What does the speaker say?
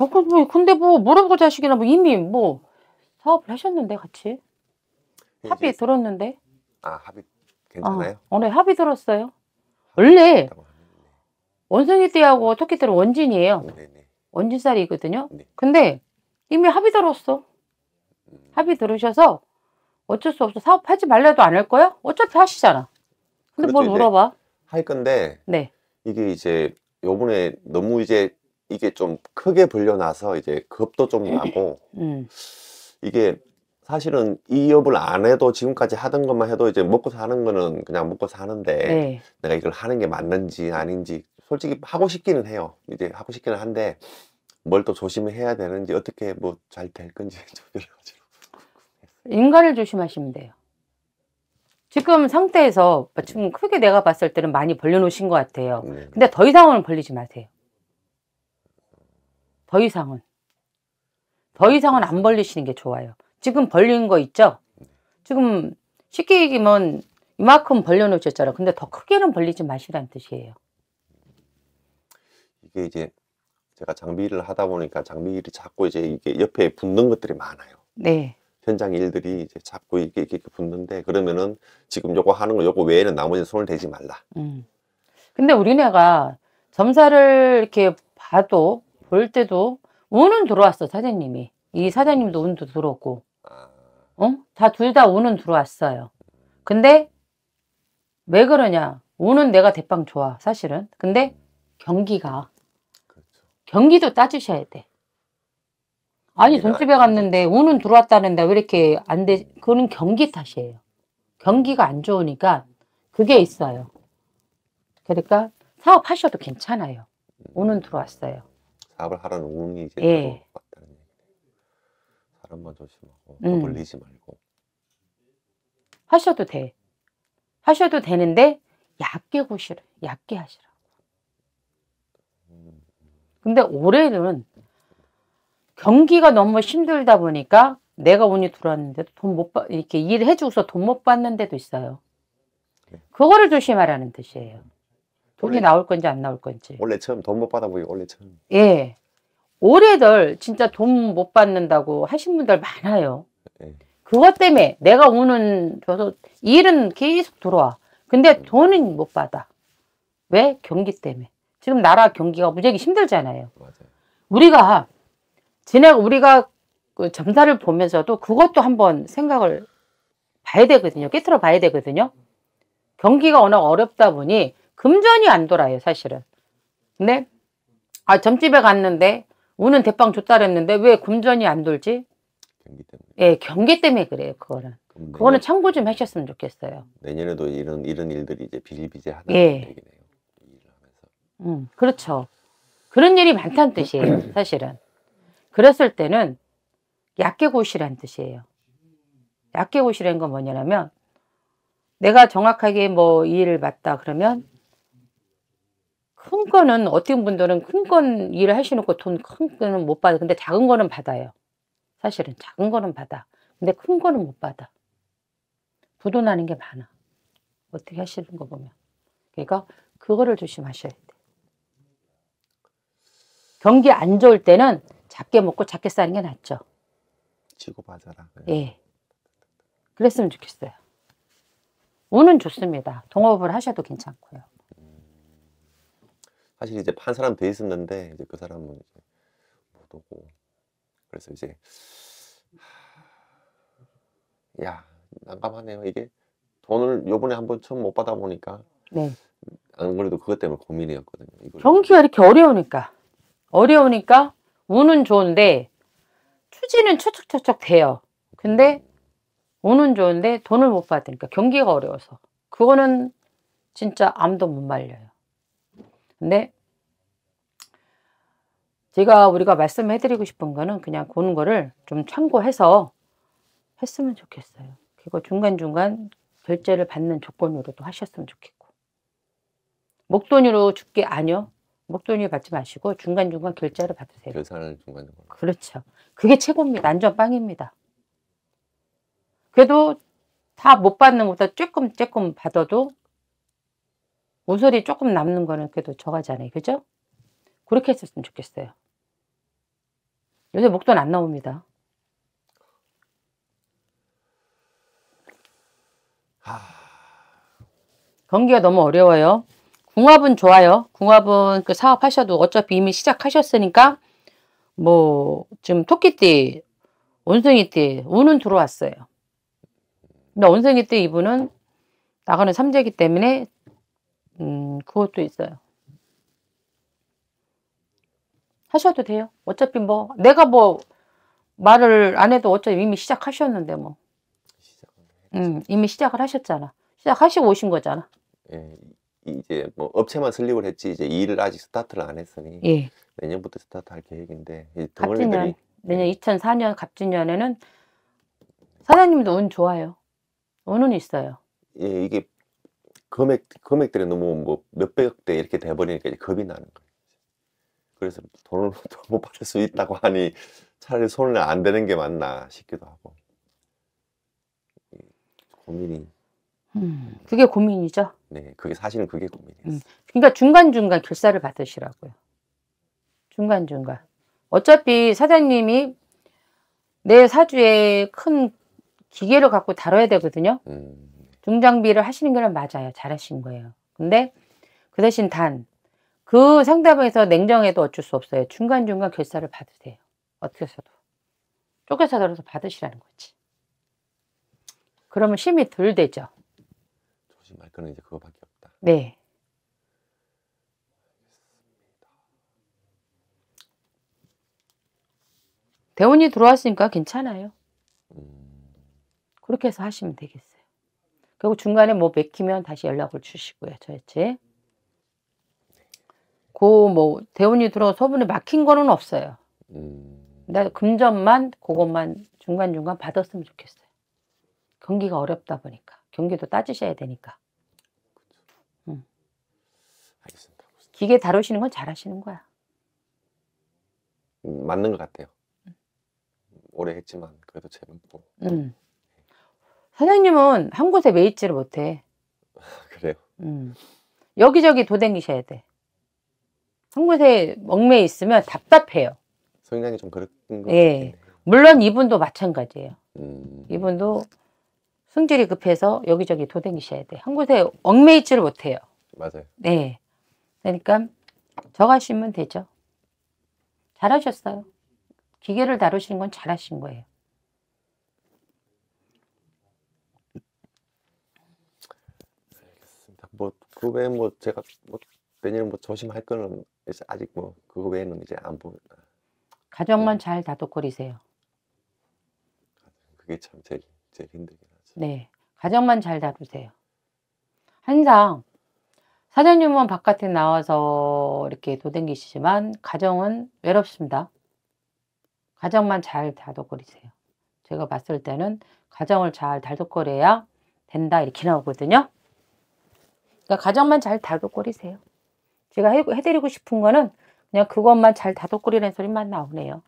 어, 뭐, 근데, 근데 뭐, 물어고 자식이나 뭐 이미 뭐, 사업을 하셨는데 같이. 네, 합의 들었는데. 아, 합의 아, 괜찮아요? 어, 네, 합의 들었어요. 원래, 원숭이 띠하고 토끼 띠는 원진이에요. 네네. 네, 네. 원진살이거든요. 네. 근데 이미 합의 들었어. 음. 합의 들으셔서 어쩔 수 없어. 사업하지 말래도 안 할 거야? 어차피 하시잖아. 근데 그렇죠, 뭘 물어봐. 할 건데. 네. 이게 이제 요번에 너무 이제 이게 좀 크게 불려나서 이제 겁도 좀 음. 나고 음. 이게 사실은 이 업을 안 해도 지금까지 하던 것만 해도 이제 먹고 사는 거는 그냥 먹고 사는데 네. 내가 이걸 하는 게 맞는지 아닌지 솔직히 하고 싶기는 해요. 이제 하고 싶기는 한데 뭘 또 조심해야 되는지 어떻게 뭐 잘 될 건지 좀가지 인간을 조심하시면 돼요. 지금 상태에서 지금 크게 내가 봤을 때는 많이 벌려놓으신 것 같아요. 네. 근데 더 이상은 벌리지 마세요. 더 이상은 더 이상은 안 벌리시는 게 좋아요. 지금 벌린 거 있죠? 지금 쉽게 얘기면 이만큼 벌려놓으셨잖아요. 근데 더 크게는 벌리지 마시라는 뜻이에요. 이게 이제 제가 장비를 하다 보니까 장비를 자꾸 이제 이게 옆에 붙는 것들이 많아요. 네. 현장 일들이 이제 자꾸 이렇게, 이렇게 붙는데 그러면은 지금 요거 하는 거 요거 외에는 나머지 손을 대지 말라. 음. 근데 우리네가 점사를 이렇게 봐도 볼 때도 운은 들어왔어 사장님이 이 사장님도 운도 들어오고 아. 어? 다 둘 다 운은 들어왔어요 근데 왜 그러냐 운은 내가 대빵 좋아 사실은 근데 경기가 그렇죠. 경기도 따주셔야 돼 아니 돈집에 갔는데 그렇죠. 운은 들어왔다는데 왜 이렇게 안돼 그거는 경기 탓이에요 경기가 안 좋으니까 그게 있어요 그러니까 사업하셔도 괜찮아요 운은 들어왔어요 사업을 하라는 운이 이제 예. 들어올 것 같다는 사람만 조심하고 음. 걸리지 말고. 하셔도 돼. 하셔도 되는데 얕게 구시라. 얕게 하시라. 근데 올해는 경기가 너무 힘들다 보니까 내가 운이 들어왔는데도 돈 못 받, 이렇게 일해주고서 돈 못 받는 데도 있어요. 네. 그거를 조심하라는 뜻이에요. 돈이 원래, 나올 건지 안 나올 건지. 원래 처음 돈 못 받아보기 원래 처음. 예. 올해들 진짜 돈 못 받는다고 하신 분들 많아요. 예. 그것 때문에 내가 오는 저도 일은 계속 들어와. 근데 음. 돈은 못 받아. 왜? 경기 때문에. 지금 나라 경기가 무지하게 힘들잖아요. 맞아요. 우리가 지나 우리가 그 점사를 보면서도 그것도 한번 생각을 봐야 되거든요. 깨트려 봐야 되거든요. 경기가 워낙 어렵다 보니 금전이 안 돌아요 사실은 근데 네? 아 점집에 갔는데 우는 대빵 줬다 그랬는데 왜 금전이 안 돌지? 경기 때문에. 예, 경기 때문에 그래요 그거는. 그거는 참고 좀 하셨으면 좋겠어요. 내년에도 이런 이런 일들이 이제 비일비재하다 예. 얘기네요. 음, 그렇죠. 그런 일이 많다는 뜻이에요 사실은. 그랬을 때는 약계 고시란 뜻이에요. 약계 고시란 건 뭐냐면 내가 정확하게 뭐이 일을 맡다 그러면 큰 거는 어떻게 분들은 큰 건 일을 하시놓고 돈 큰 거는 못 받아. 근데 작은 거는 받아요. 사실은 작은 거는 받아. 근데 큰 거는 못 받아. 부도나는 게 많아. 어떻게 하시는 거 보면. 그러니까 그거를 조심하셔야 돼. 경기 안 좋을 때는 작게 먹고 작게 싸는 게 낫죠. 치고 받아라. 예. 그랬으면 좋겠어요. 운은 좋습니다. 동업을 하셔도 괜찮고요. 사실 이제 판 사람 돼 있었는데 이제 그 사람은 이제 못 오고 그래서 이제 야 난감하네요 이게 돈을 요번에 한 번 처음 못 받아보니까 네. 안 그래도 그것 때문에 고민이었거든요 이걸. 경기가 이렇게 어려우니까 어려우니까 운은 좋은데 추진은 추척추척 돼요 근데 운은 좋은데 돈을 못 받으니까 경기가 어려워서 그거는 진짜 암도 못 말려요 근데 제가 우리가 말씀해 드리고 싶은 거는 그냥 보는 거를 좀 참고해서 했으면 좋겠어요. 그리고 중간중간 결제를 받는 조건으로도 하셨으면 좋겠고 목돈으로 줄 게 아니요. 목돈이 받지 마시고 중간중간 결제를 받으세요. 계산을 중간중간. 그렇죠. 그게 최고입니다. 안전빵입니다. 그래도 다 못 받는 것보다 조금 조금 받아도 모서리 조금 남는 거는 그래도 저가잖아요. 그죠? 그렇게 했었으면 좋겠어요. 요새 목돈 안 나옵니다. 경기가 너무 어려워요. 궁합은 좋아요. 궁합은 그 사업하셔도 어차피 이미 시작하셨으니까 뭐 지금 토끼띠, 원숭이띠, 운은 들어왔어요. 근데 원숭이띠 이분은 나가는 삼재기 때문에 음, 그것도 있어요. 하셔도 돼요. 어차피 뭐 내가 뭐 말을 안 해도 어차피 이미 시작하셨는데 뭐. 음, 이미 시작을 하셨잖아. 시작하시고 오신 거잖아. 예, 이제 뭐 업체만 설립을 했지 이제 일을 아직 스타트를 안 했으니 예. 내년부터 스타트할 계획인데 갑진년 내년 2004년 예. 갑진년에는 사장님도 운 좋아요. 운은 있어요. 예, 이게 금액 금액들이 너무 뭐 몇백억대 이렇게 돼버리니까 이제 겁이 나는 거예요. 그래서 돈을 못 받을 수 있다고 하니 차라리 손을 안 대는 게 맞나 싶기도 하고 고민이. 음, 음, 그게 고민이죠. 네, 그게 사실은 그게 고민이에요. 음, 그러니까 중간 중간 결사를 받으시라고요. 중간 중간. 어차피 사장님이 내 사주에 큰 기계를 갖고 다뤄야 되거든요. 음. 중장비를 하시는 거는 맞아요. 잘하신 거예요. 근데 그 대신 단 그 상담에서 냉정해도 어쩔 수 없어요. 중간중간 결사를 받으세요. 어떻게 써도. 쪼개서 들어서 받으시라는 거지. 그러면 힘이 덜 되죠. 조심 말거는 이제 그거밖에 없다. 네. 대원이 들어왔으니까 괜찮아요. 음. 그렇게 해서 하시면 되겠어요. 그리고 중간에 뭐 맥히면 다시 연락을 주시고요. 저였지. 그뭐 대운이 들어 서분에 막힌 거는 없어요. 음. 근 금전만 그것만 중간중간 받았으면 좋겠어요. 경기가 어렵다 보니까 경기도 따지셔야 되니까. 음. 기계 다루시는 건 잘하시는 거야. 음, 맞는 것 같아요. 오래 했지만 그래도 재밌고. 음. 사장님은 한 곳에 매있지를 못해. 그래요? 음. 여기저기 도댕기셔야 돼. 한 곳에 얽매 있으면 답답해요. 성향이 좀 그런 거 예. 물론 이분도 마찬가지예요. 음... 이분도 성질이 급해서 여기저기 도댕기셔야 돼. 한 곳에 얽매이지를 못해요. 맞아요. 네. 그러니까 저가시면 되죠. 잘하셨어요. 기계를 다루시건 잘하신 거예요. 그 외에 뭐 제가 뭐 내년에 뭐 조심할 거는 아직 뭐 그거 외에는 이제 안 보는 가정만 네. 잘 다독거리세요. 그게 참 제일 제일 힘들긴 하죠. 네. 가정만 잘 다루세요. 항상 사장님은 바깥에 나와서 이렇게 도댕기시지만 가정은 외롭습니다. 가정만 잘 다독거리세요. 제가 봤을 때는 가정을 잘 다독거려야 된다 이렇게 나오거든요. 그러니까 가정만 잘 다독거리세요. 제가 해, 드리고 싶은 거는 그냥 그것만 잘 다독거리라는 소리만 나오네요.